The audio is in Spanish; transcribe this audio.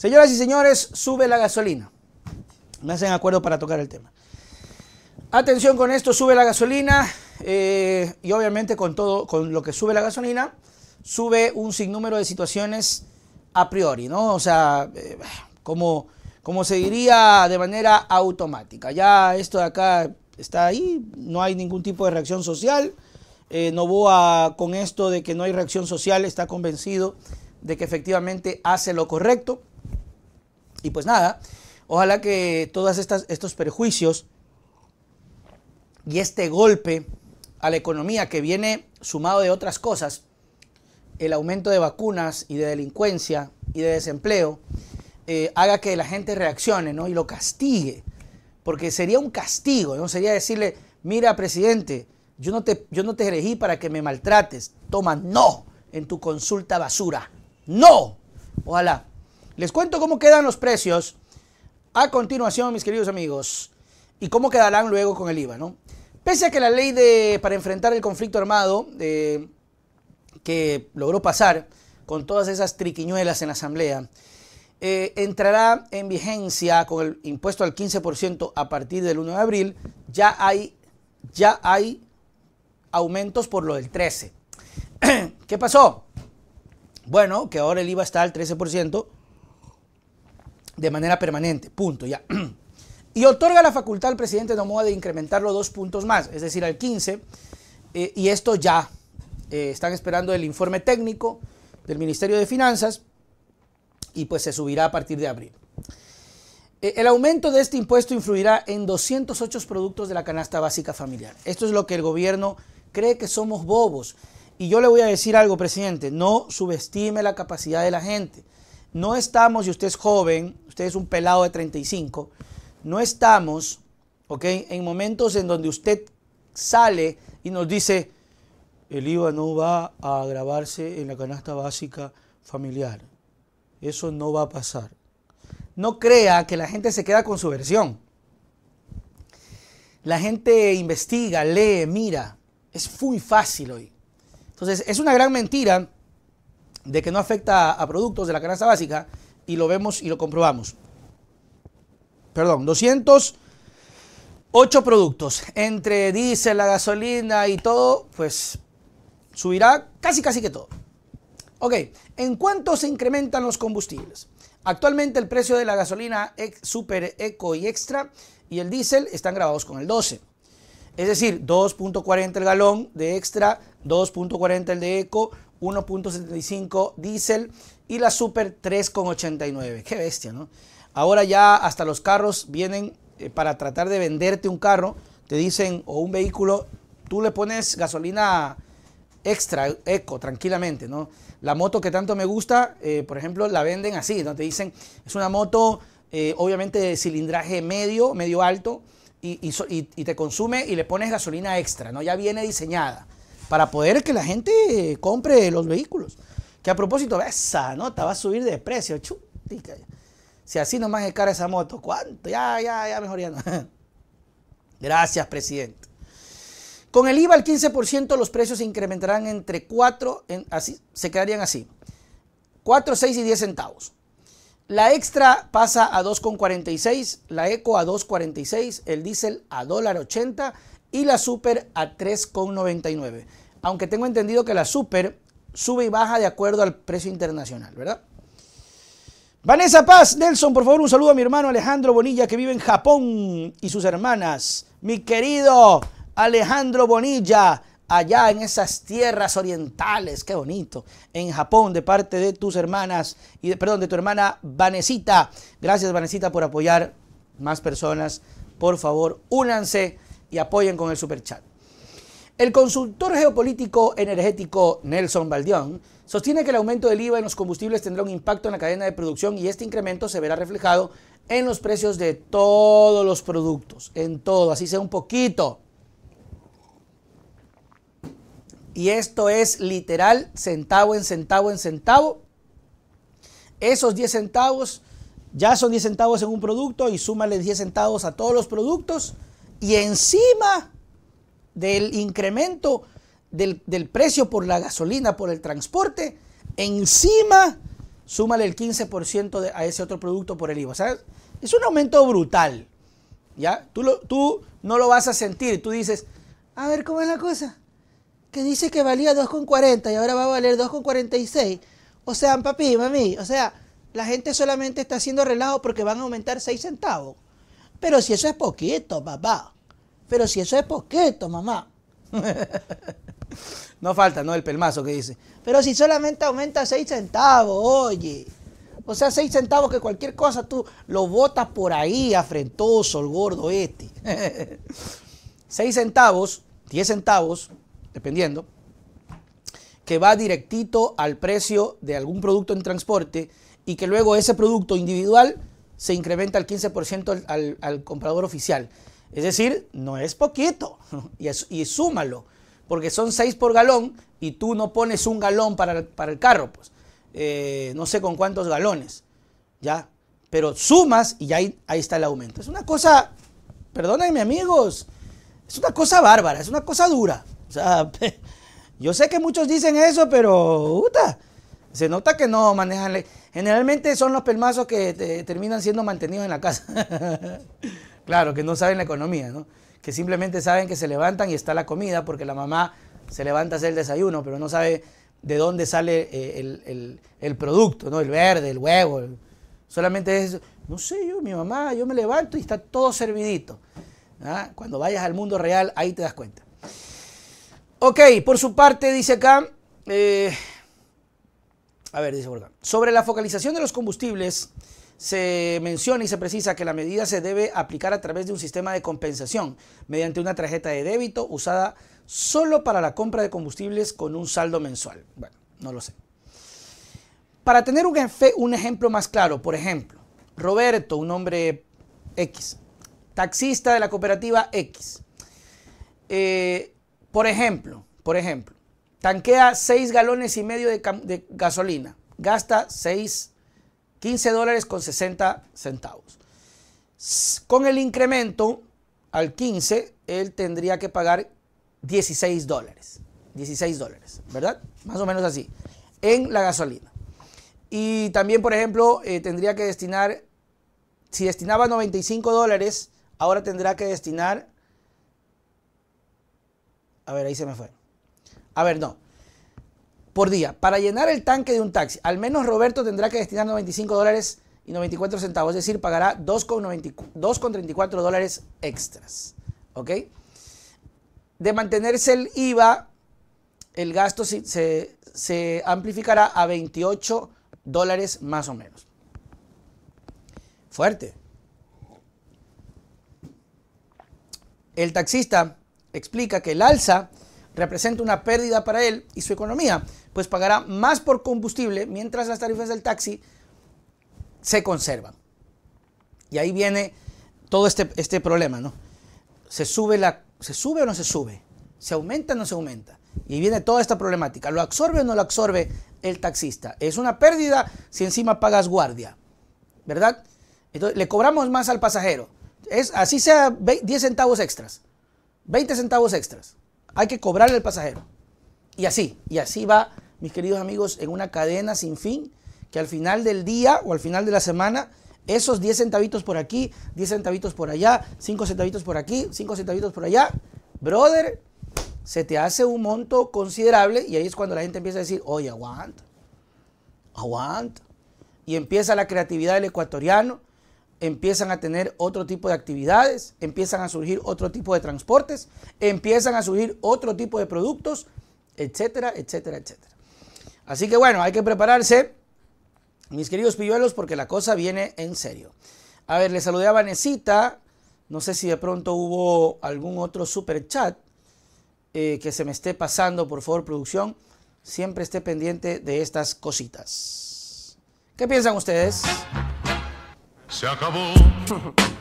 Señoras y señores, sube la gasolina. Me hacen acuerdo para tocar el tema. Atención con esto, sube la gasolina eh, y obviamente con todo, con lo que sube la gasolina, sube un sinnúmero de situaciones a priori, ¿no? O sea, eh, como, se diría de manera automática. Ya esto de acá está ahí, no hay ningún tipo de reacción social. Eh, Novoa con esto de que no hay reacción social está convencido de que efectivamente hace lo correcto. Y pues nada, ojalá que todos estos perjuicios y este golpe a la economía que viene sumado de otras cosas, el aumento de vacunas y de delincuencia y de desempleo, eh, haga que la gente reaccione ¿no? y lo castigue. Porque sería un castigo, ¿no? sería decirle, mira presidente, yo no, te, yo no te elegí para que me maltrates, toma no en tu consulta basura, no. Ojalá les cuento cómo quedan los precios a continuación, mis queridos amigos, y cómo quedarán luego con el IVA, ¿no? Pese a que la ley de, para enfrentar el conflicto armado que logró pasar con todas esas triquiñuelas en la Asamblea, eh, entrará en vigencia con el impuesto al 15% a partir del 1 de abril, ya hay, ya hay aumentos por lo del 13%. ¿Qué pasó? Bueno, que ahora el IVA está al 13%, de manera permanente, punto, ya. Y otorga la facultad al presidente Nomoa de incrementarlo dos puntos más, es decir, al 15, eh, y esto ya. Eh, están esperando el informe técnico del Ministerio de Finanzas y pues se subirá a partir de abril. Eh, el aumento de este impuesto influirá en 208 productos de la canasta básica familiar. Esto es lo que el gobierno cree que somos bobos. Y yo le voy a decir algo, presidente, no subestime la capacidad de la gente. No estamos, y usted es joven, usted es un pelado de 35, no estamos, ¿ok? En momentos en donde usted sale y nos dice, el IVA no va a grabarse en la canasta básica familiar. Eso no va a pasar. No crea que la gente se queda con su versión. La gente investiga, lee, mira. Es muy fácil hoy. Entonces, es una gran mentira de que no afecta a productos de la canasta básica y lo vemos y lo comprobamos. Perdón, 208 productos entre diésel, la gasolina y todo, pues subirá casi casi que todo. Ok, ¿en cuánto se incrementan los combustibles? Actualmente el precio de la gasolina super eco y extra y el diésel están grabados con el 12. Es decir, 2.40 el galón de extra, 2.40 el de eco, 1.75 diésel y la Super 3.89. Qué bestia, ¿no? Ahora ya hasta los carros vienen eh, para tratar de venderte un carro, te dicen, o un vehículo, tú le pones gasolina extra, eco, tranquilamente, ¿no? La moto que tanto me gusta, eh, por ejemplo, la venden así, ¿no? Te dicen, es una moto eh, obviamente de cilindraje medio, medio alto, y, y, y, te consume y le pones gasolina extra, ¿no? Ya viene diseñada para poder que la gente compre los vehículos. Que a propósito, esa nota va a subir de precio, Si así nomás es cara esa moto, ¿cuánto? Ya, ya, ya, mejor ya no. Gracias, presidente. Con el IVA al 15% los precios se incrementarán entre 4, así, se quedarían así, 4, 6 y 10 centavos. La extra pasa a 2,46, la eco a 2,46, el diésel a $1.80 y la Super a 3,99. Aunque tengo entendido que la Super sube y baja de acuerdo al precio internacional, ¿verdad? Vanessa Paz, Nelson, por favor, un saludo a mi hermano Alejandro Bonilla que vive en Japón y sus hermanas. Mi querido Alejandro Bonilla, allá en esas tierras orientales, qué bonito, en Japón, de parte de tus hermanas, y perdón, de tu hermana Vanesita. Gracias, Vanesita, por apoyar más personas. Por favor, únanse y apoyen con el super chat El consultor geopolítico energético Nelson Baldión sostiene que el aumento del IVA en los combustibles tendrá un impacto en la cadena de producción y este incremento se verá reflejado en los precios de todos los productos, en todo, así sea un poquito. Y esto es literal centavo en centavo en centavo. Esos 10 centavos ya son 10 centavos en un producto y súmale 10 centavos a todos los productos y encima del incremento del, precio por la gasolina, por el transporte, encima súmale el 15% de, a ese otro producto por el IVA. O sea, es un aumento brutal. ¿ya? Tú, tú no lo vas a sentir. Tú dices, a ver cómo es la cosa. Que dice que valía 2,40 y ahora va a valer 2,46. O sea, papi, mami, o sea, la gente solamente está haciendo relajo porque van a aumentar 6 centavos. Pero si eso es poquito, papá. Pero si eso es poquito, mamá. no falta, ¿no? El pelmazo que dice. Pero si solamente aumenta 6 centavos, oye. O sea, seis centavos que cualquier cosa tú lo botas por ahí, afrentoso, el gordo este. 6 centavos, 10 centavos, dependiendo, que va directito al precio de algún producto en transporte y que luego ese producto individual se incrementa al 15% al, comprador oficial. Es decir, no es poquito. Y, súmalo, porque son 6 por galón y tú no pones un galón para, el carro, pues. Eh, no sé con cuántos galones, ¿ya? Pero sumas y ahí, ahí está el aumento. Es una cosa, perdónenme amigos, es una cosa bárbara, es una cosa dura. yo sé que muchos dicen eso, pero se nota que no manejan... Generalmente son los pelmazos que eh, terminan siendo mantenidos en la casa. claro, que no saben la economía, ¿no? Que simplemente saben que se levantan y está la comida porque la mamá se levanta a hacer el desayuno, pero no sabe de dónde sale eh, el, producto, ¿no? El verde, el huevo. Solamente es, no sé, yo, mi mamá, yo me levanto y está todo servidito. ¿ah? Cuando vayas al mundo real, ahí te das cuenta. Ok, por su parte, dice acá, eh, a ver, dice Borda. Sobre la focalización de los combustibles, se menciona y se precisa que la medida se debe aplicar a través de un sistema de compensación mediante una tarjeta de débito usada solo para la compra de combustibles con un saldo mensual. Bueno, no lo sé. Para tener un, ejemplo más claro, por ejemplo, Roberto, un hombre X, taxista de la cooperativa X. Eh, por ejemplo, por ejemplo, Tanquea 6 galones y medio de, gasolina. Gasta 6, 15 dólares con 60 centavos. Con el incremento al 15, él tendría que pagar 16 dólares. 16 dólares, ¿verdad? Más o menos así. En la gasolina. Y también, por ejemplo, eh, tendría que destinar, si destinaba 95 dólares, ahora tendrá que destinar, a ver, ahí se me fue. A ver, no. Por día. Para llenar el tanque de un taxi, al menos Roberto tendrá que destinar 95 dólares y 94 centavos. Es decir, pagará 2,34 dólares extras. ¿Ok? De mantenerse el IVA, el gasto se, se, amplificará a 28 dólares más o menos. Fuerte. El taxista explica que el alza representa una pérdida para él y su economía, pues pagará más por combustible mientras las tarifas del taxi se conservan. Y ahí viene todo este, este problema, ¿no? ¿Se sube, la, ¿Se sube o no se sube? ¿Se aumenta o no se aumenta? Y viene toda esta problemática. ¿Lo absorbe o no lo absorbe el taxista? Es una pérdida si encima pagas guardia, ¿verdad? Entonces, le cobramos más al pasajero. Es, así sea 10 centavos extras, 20 centavos extras hay que cobrarle al pasajero. Y así, y así va, mis queridos amigos, en una cadena sin fin, que al final del día o al final de la semana, esos 10 centavitos por aquí, 10 centavitos por allá, 5 centavitos por aquí, 5 centavitos por allá, brother, se te hace un monto considerable y ahí es cuando la gente empieza a decir, oye, aguanta, aguanta. Y empieza la creatividad del ecuatoriano empiezan a tener otro tipo de actividades, empiezan a surgir otro tipo de transportes, empiezan a surgir otro tipo de productos, etcétera, etcétera, etcétera. Así que bueno, hay que prepararse, mis queridos pilluelos, porque la cosa viene en serio. A ver, le saludé a Vanesita, no sé si de pronto hubo algún otro super chat eh, que se me esté pasando, por favor, producción, siempre esté pendiente de estas cositas. ¿Qué piensan ustedes? se acabó.